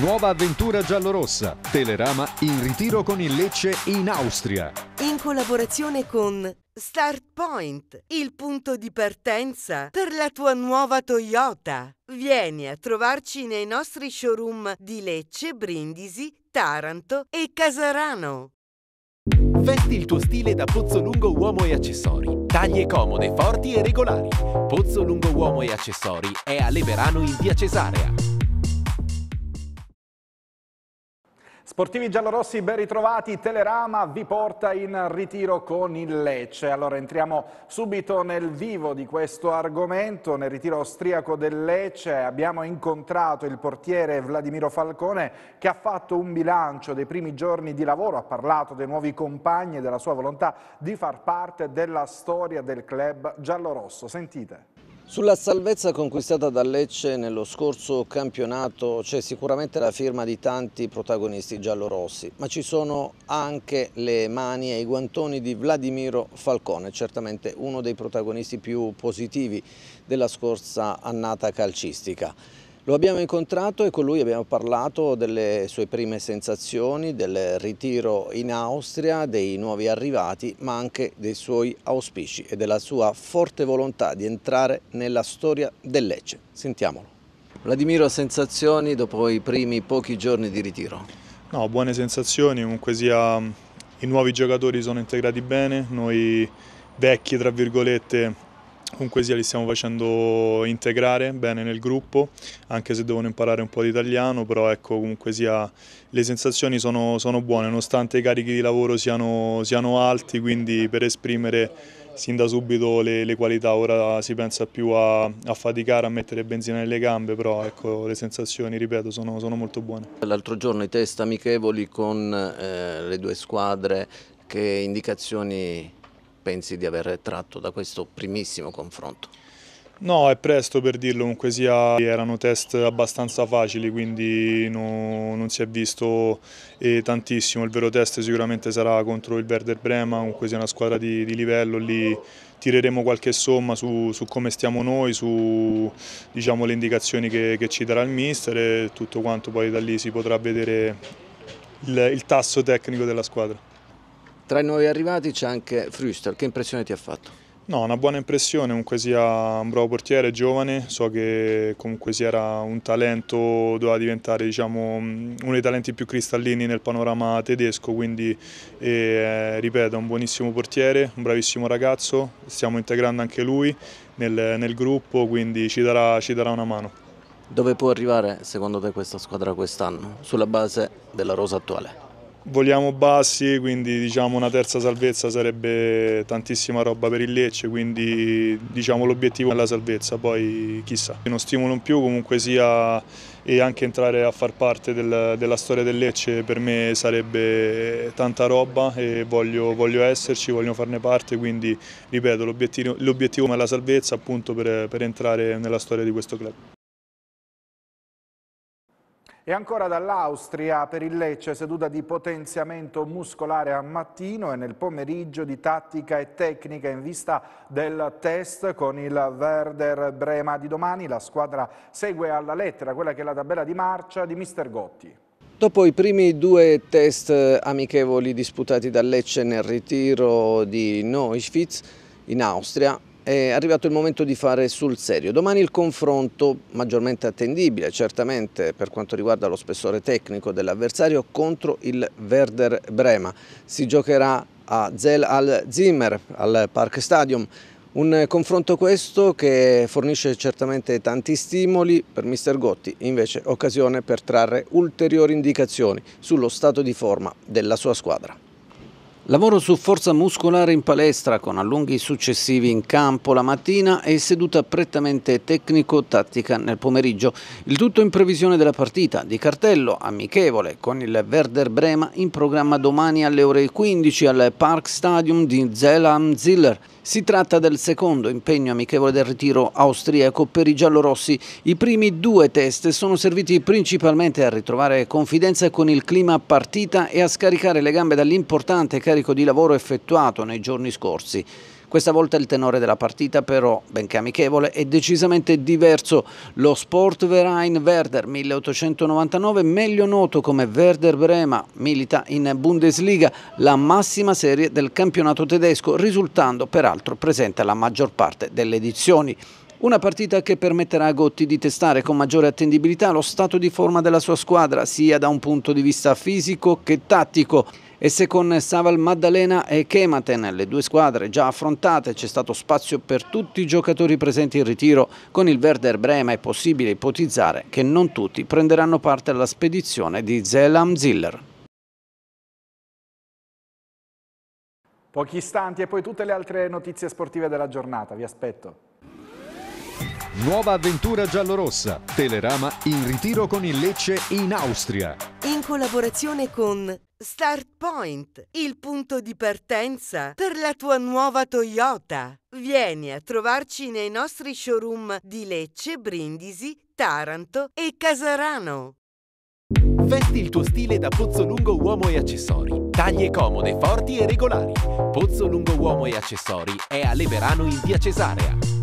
Nuova avventura giallorossa. Telerama in ritiro con il Lecce in Austria. In collaborazione con Start Point, il punto di partenza per la tua nuova Toyota. Vieni a trovarci nei nostri showroom di Lecce, Brindisi, Taranto e Casarano. Vesti il tuo stile da pozzo lungo Uomo e Accessori. Taglie comode, forti e regolari. Pozzo lungo Uomo e Accessori è a Leverano in via Cesarea. Sportivi giallorossi ben ritrovati, Telerama vi porta in ritiro con il Lecce. Allora entriamo subito nel vivo di questo argomento, nel ritiro austriaco del Lecce abbiamo incontrato il portiere Vladimiro Falcone che ha fatto un bilancio dei primi giorni di lavoro, ha parlato dei nuovi compagni e della sua volontà di far parte della storia del club giallorosso. Sentite. Sulla salvezza conquistata da Lecce nello scorso campionato c'è sicuramente la firma di tanti protagonisti giallorossi, ma ci sono anche le mani e i guantoni di Vladimiro Falcone, certamente uno dei protagonisti più positivi della scorsa annata calcistica. Lo abbiamo incontrato e con lui abbiamo parlato delle sue prime sensazioni, del ritiro in Austria, dei nuovi arrivati, ma anche dei suoi auspici e della sua forte volontà di entrare nella storia del Lecce. Sentiamolo. Vladimiro, sensazioni dopo i primi pochi giorni di ritiro? No, buone sensazioni, comunque sia i nuovi giocatori sono integrati bene, noi vecchi tra virgolette Comunque sia li stiamo facendo integrare bene nel gruppo, anche se devono imparare un po' di italiano, però ecco comunque sia le sensazioni sono, sono buone, nonostante i carichi di lavoro siano, siano, alti, quindi per esprimere sin da subito le, le qualità ora si pensa più a, a, faticare, a mettere benzina nelle gambe, però ecco le sensazioni, ripeto, sono, sono molto buone. L'altro giorno i test amichevoli con eh, le due squadre, che indicazioni pensi di aver tratto da questo primissimo confronto? No, è presto per dirlo, comunque sia, erano test abbastanza facili, quindi no, non si è visto eh, tantissimo. Il vero test sicuramente sarà contro il Werder Brema, comunque sia una squadra di, di livello, lì tireremo qualche somma su, su come stiamo noi, su diciamo, le indicazioni che, che ci darà il mister e tutto quanto poi da lì si potrà vedere il, il tasso tecnico della squadra. Tra i nuovi arrivati c'è anche Früster, che impressione ti ha fatto? No, una buona impressione, comunque sia un bravo portiere, giovane, so che comunque sia era un talento, doveva diventare diciamo, mm, uno dei talenti più cristallini nel panorama tedesco, quindi eh, ripeto, un buonissimo portiere, un bravissimo ragazzo, stiamo integrando anche lui nel, nel gruppo, quindi ci darà, ci darà una mano. Dove può arrivare secondo te questa squadra quest'anno, sulla base della rosa attuale? Vogliamo bassi, quindi diciamo una terza salvezza sarebbe tantissima roba per il Lecce, quindi diciamo l'obiettivo è la salvezza, poi chissà. Uno stimolo in più comunque sia e anche entrare a far parte del, della storia del Lecce per me sarebbe tanta roba e voglio, voglio esserci, voglio farne parte, quindi ripeto l'obiettivo, è la salvezza appunto per, per entrare nella storia di questo club. E ancora dall'Austria per il Lecce, seduta di potenziamento muscolare a mattino e nel pomeriggio di tattica e tecnica in vista del test con il Werder Brema di domani. La squadra segue alla lettera quella che è la tabella di marcia di Mister Gotti. Dopo i primi due test amichevoli disputati dal Lecce nel ritiro di Neuschwitz in Austria, è arrivato il momento di fare sul serio. Domani il confronto, maggiormente attendibile certamente per quanto riguarda lo spessore tecnico dell'avversario, contro il Werder Brema. Si giocherà a Zell al Zimmer, al Park Stadium. Un confronto questo che fornisce certamente tanti stimoli per Mr. Gotti, invece occasione per trarre ulteriori indicazioni sullo stato di forma della sua squadra. Lavoro su forza muscolare in palestra con allunghi successivi in campo la mattina e seduta prettamente tecnico-tattica nel pomeriggio. Il tutto in previsione della partita di cartello amichevole con il Werder Brema in programma domani alle ore 15 al Park Stadium di Zelam Ziller. Si tratta del secondo impegno amichevole del ritiro austriaco per i giallorossi. I primi due test sono serviti principalmente a ritrovare confidenza con il clima partita e a scaricare le gambe dall'importante carico di lavoro effettuato nei giorni scorsi. Questa volta il tenore della partita però, benché amichevole, è decisamente diverso. Lo Sportverein Werder 1899, meglio noto come Werder Brema, milita in Bundesliga, la massima serie del campionato tedesco, risultando peraltro presente la maggior parte delle edizioni. Una partita che permetterà a Gotti di testare con maggiore attendibilità lo stato di forma della sua squadra, sia da un punto di vista fisico che tattico e se con Saval Maddalena e Kematen, le due squadre già affrontate, c'è stato spazio per tutti i giocatori presenti in ritiro, con il Werder Brema è possibile ipotizzare che non tutti prenderanno parte alla spedizione di Zelam Ziller. Pochi istanti e poi tutte le altre notizie sportive della giornata, vi aspetto. Nuova avventura giallorossa. Telerama in ritiro con il Lecce in Austria. In collaborazione con Start Point, il punto di partenza per la tua nuova Toyota. Vieni a trovarci nei nostri showroom di Lecce, Brindisi, Taranto e Casarano. Vesti il tuo stile da pozzo lungo Uomo e Accessori. Taglie comode, forti e regolari. Pozzo lungo Uomo e Accessori è a Leverano in via Cesarea.